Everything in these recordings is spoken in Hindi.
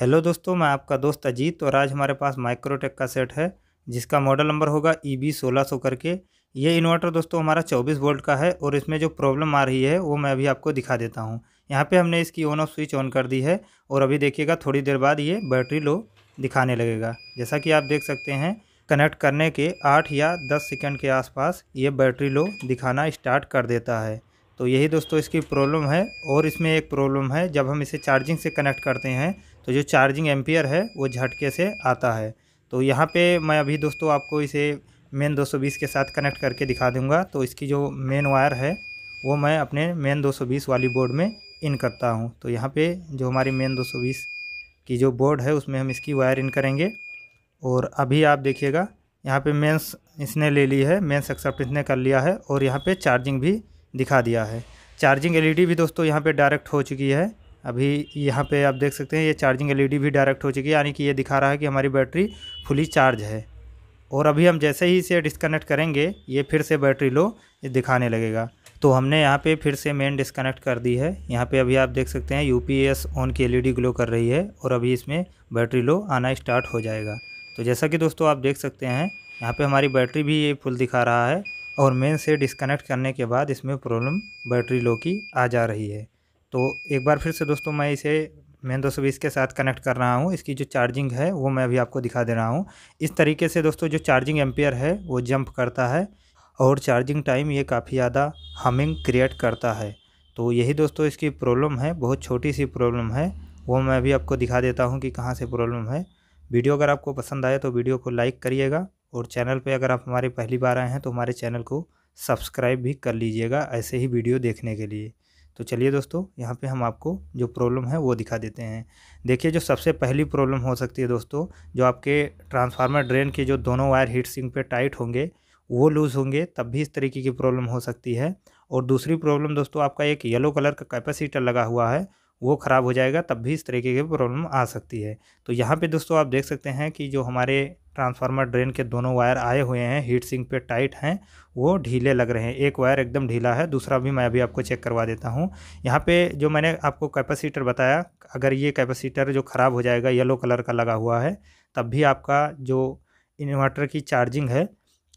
हेलो दोस्तों मैं आपका दोस्त अजीत और आज हमारे पास माइक्रोटेक का सेट है जिसका मॉडल नंबर होगा ई e बी सोलह सौ करके ये इन्वर्टर दोस्तों हमारा चौबीस वोल्ट का है और इसमें जो प्रॉब्लम आ रही है वो मैं अभी आपको दिखा देता हूँ यहाँ पे हमने इसकी ऑन ऑफ स्विच ऑन कर दी है और अभी देखिएगा थोड़ी देर बाद ये बैटरी लो दिखाने लगेगा जैसा कि आप देख सकते हैं कनेक्ट करने के आठ या दस सेकेंड के आसपास ये बैटरी लो दिखाना स्टार्ट कर देता है तो यही दोस्तों इसकी प्रॉब्लम है और इसमें एक प्रॉब्लम है जब हम इसे चार्जिंग से कनेक्ट करते हैं तो जो चार्जिंग एम्पियर है वो झटके से आता है तो यहाँ पे मैं अभी दोस्तों आपको इसे मेन 220 के साथ कनेक्ट करके दिखा दूंगा तो इसकी जो मेन वायर है वो मैं अपने मेन 220 वाली बोर्ड में इन करता हूँ तो यहाँ पे जो हमारी मेन 220 की जो बोर्ड है उसमें हम इसकी वायर इन करेंगे और अभी आप देखिएगा यहाँ पे मेंस इसने ले ली है मेंस एक्सेप्ट इसने कर लिया है और यहाँ पर चार्जिंग भी दिखा दिया है चार्जिंग एलईडी भी दोस्तों यहाँ पे डायरेक्ट हो चुकी है अभी यहाँ पे आप देख सकते हैं ये चार्जिंग एलईडी भी डायरेक्ट हो चुकी है यानी कि ये दिखा रहा है कि हमारी बैटरी फुली चार्ज है और अभी हम जैसे ही इसे डिस्कनेक्ट करेंगे ये फिर से बैटरी लो दिखाने लगेगा तो हमने यहाँ पे फिर से मेन डिस्कनेक्ट कर दी है यहाँ पे अभी आप देख सकते हैं यू ऑन की एलईडी ग्लो कर रही है और अभी इसमें बैटरी लो आना स्टार्ट हो जाएगा तो जैसा कि दोस्तों आप देख सकते हैं यहाँ पे हमारी बैटरी भी ये फुल दिखा रहा है और मेन से डिस्कनेक्ट करने के बाद इसमें प्रॉब्लम बैटरी लो की आ जा रही है तो एक बार फिर से दोस्तों मैं इसे मेन दोस्तों भी इसके साथ कनेक्ट कर रहा हूँ इसकी जो चार्जिंग है वो मैं अभी आपको दिखा दे रहा हूँ इस तरीके से दोस्तों जो चार्जिंग एम्पियर है वो जंप करता है और चार्जिंग टाइम ये काफ़ी ज़्यादा हमिंग क्रिएट करता है तो यही दोस्तों इसकी प्रॉब्लम है बहुत छोटी सी प्रॉब्लम है वो मैं अभी आपको दिखा देता हूँ कि कहाँ से प्रॉब्लम है वीडियो अगर आपको पसंद आए तो वीडियो को लाइक करिएगा और चैनल पे अगर आप हमारे पहली बार आए हैं तो हमारे चैनल को सब्सक्राइब भी कर लीजिएगा ऐसे ही वीडियो देखने के लिए तो चलिए दोस्तों यहाँ पे हम आपको जो प्रॉब्लम है वो दिखा देते हैं देखिए जो सबसे पहली प्रॉब्लम हो सकती है दोस्तों जो आपके ट्रांसफार्मर ड्रेन के जो दोनों वायर हीट सिंक पे टाइट होंगे वो लूज़ होंगे तब भी इस तरीके की प्रॉब्लम हो सकती है और दूसरी प्रॉब्लम दोस्तों आपका एक येलो कलर का कैपेसिटर लगा हुआ है वो ख़राब हो जाएगा तब भी इस तरीके की प्रॉब्लम आ सकती है तो यहाँ पे दोस्तों आप देख सकते हैं कि जो हमारे ट्रांसफार्मर ड्रेन के दोनों वायर आए हुए हैं हीट सिंक पे टाइट हैं वो ढीले लग रहे हैं एक वायर एकदम ढीला है दूसरा भी मैं अभी आपको चेक करवा देता हूँ यहाँ पे जो मैंने आपको कैपेसिटर बताया अगर ये कैपेसिटर जो ख़राब हो जाएगा येलो कलर का लगा हुआ है तब भी आपका जो इन्वर्टर की चार्जिंग है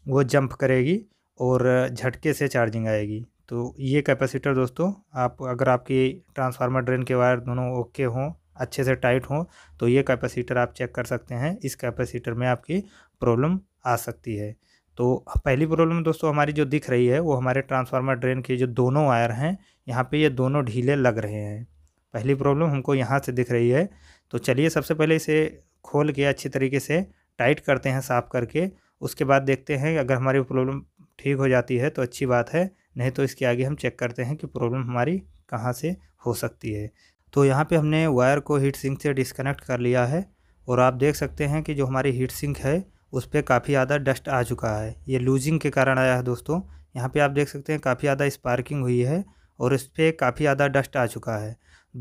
वो जंप करेगी और झटके से चार्जिंग आएगी तो ये कैपेसिटर दोस्तों आप अगर आपकी ट्रांसफार्मर ड्रेन के वायर दोनों ओके हों अच्छे से टाइट हो तो ये कैपेसिटर आप चेक कर सकते हैं इस कैपेसिटर में आपकी प्रॉब्लम आ सकती है तो पहली प्रॉब्लम दोस्तों हमारी जो दिख रही है वो हमारे ट्रांसफार्मर ड्रेन के जो दोनों वायर हैं यहाँ पे ये दोनों ढीले लग रहे हैं पहली प्रॉब्लम हमको यहाँ से दिख रही है तो चलिए सबसे पहले इसे खोल के अच्छी तरीके से टाइट करते हैं साफ़ करके उसके बाद देखते हैं अगर हमारी प्रॉब्लम ठीक हो जाती है तो अच्छी बात है नहीं तो इसके आगे हम चेक करते हैं कि प्रॉब्लम हमारी कहाँ से हो सकती है तो यहाँ पे हमने वायर को हीट सिंक से डिस्कनेक्ट कर लिया है और आप देख सकते हैं कि जो हमारी हीट सिंक है उस पर काफ़ी ज़्यादा डस्ट आ चुका है ये लूजिंग के कारण आया है दोस्तों यहाँ पे आप देख सकते हैं काफ़ी ज़्यादा स्पार्किंग हुई है और इस पर काफ़ी ज़्यादा डस्ट आ चुका है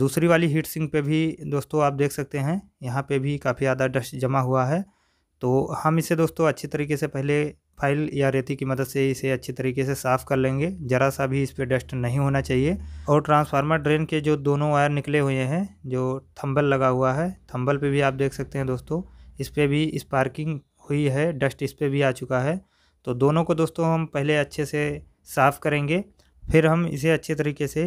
दूसरी वाली हीट सिंक पे भी दोस्तों आप देख सकते हैं यहाँ पे भी काफ़ी ज़्यादा डस्ट जमा हुआ है तो हम इसे दोस्तों अच्छी तरीके से पहले फाइल या रेती की मदद से इसे अच्छी तरीके से साफ़ कर लेंगे ज़रा सा भी इस पर डस्ट नहीं होना चाहिए और ट्रांसफार्मर ड्रेन के जो दोनों वायर निकले हुए हैं जो थम्बल लगा हुआ है थम्बल पर भी आप देख सकते हैं दोस्तों इस पर भी स्पार्किंग हुई है डस्ट इस पर भी आ चुका है तो दोनों को दोस्तों हम पहले अच्छे से साफ़ करेंगे फिर हम इसे अच्छे तरीके से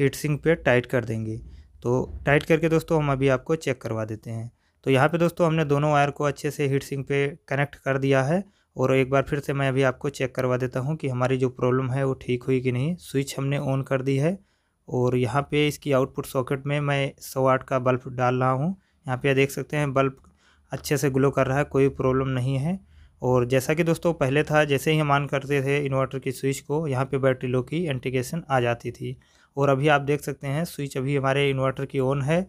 हीट सिंक पे टाइट कर देंगे तो टाइट करके दोस्तों हम अभी आपको चेक करवा देते हैं तो यहाँ पे दोस्तों हमने दोनों वायर को अच्छे से हीट सिंक पे कनेक्ट कर दिया है और एक बार फिर से मैं अभी आपको चेक करवा देता हूँ कि हमारी जो प्रॉब्लम है वो ठीक हुई कि नहीं स्विच हमने ऑन कर दी है और यहाँ पे इसकी आउटपुट सॉकेट में मैं सौ आठ का बल्ब डाल रहा हूँ यहाँ पे देख सकते हैं बल्ब अच्छे से ग्लो कर रहा है कोई प्रॉब्लम नहीं है और जैसा कि दोस्तों पहले था जैसे ही हम ऑन करते थे इन्वर्टर की स्विच को यहाँ पे बैटरी लो की एंटीकेशन आ जाती थी और अभी आप देख सकते हैं स्विच अभी हमारे इन्वर्टर की ऑन है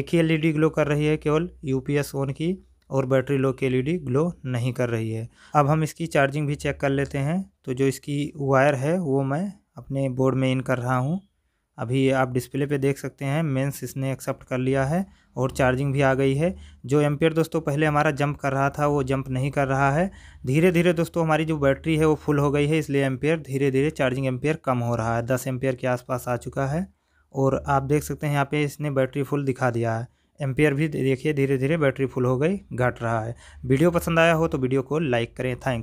एक ही एल ग्लो कर रही है केवल यू ऑन की और बैटरी लो की एलईडी ग्लो नहीं कर रही है अब हम इसकी चार्जिंग भी चेक कर लेते हैं तो जो इसकी वायर है वो मैं अपने बोर्ड में इन कर रहा हूँ अभी आप डिस्प्ले पे देख सकते हैं मेंस इसने एक्सेप्ट कर लिया है और चार्जिंग भी आ गई है जो एम्पियर दोस्तों पहले हमारा जंप कर रहा था वो जंप नहीं कर रहा है धीरे धीरे दोस्तों हमारी जो बैटरी है वो फुल हो गई है इसलिए एम्पियर धीरे धीरे चार्जिंग एम्पियर कम हो रहा है दस एम्पियर के आसपास आ चुका है और आप देख सकते हैं यहाँ पे इसने बैटरी फुल दिखा दिया है एम्पियर भी देखिए धीरे धीरे बैटरी फुल हो गई घट रहा है वीडियो पसंद आया हो तो वीडियो को लाइक करें थैंक्स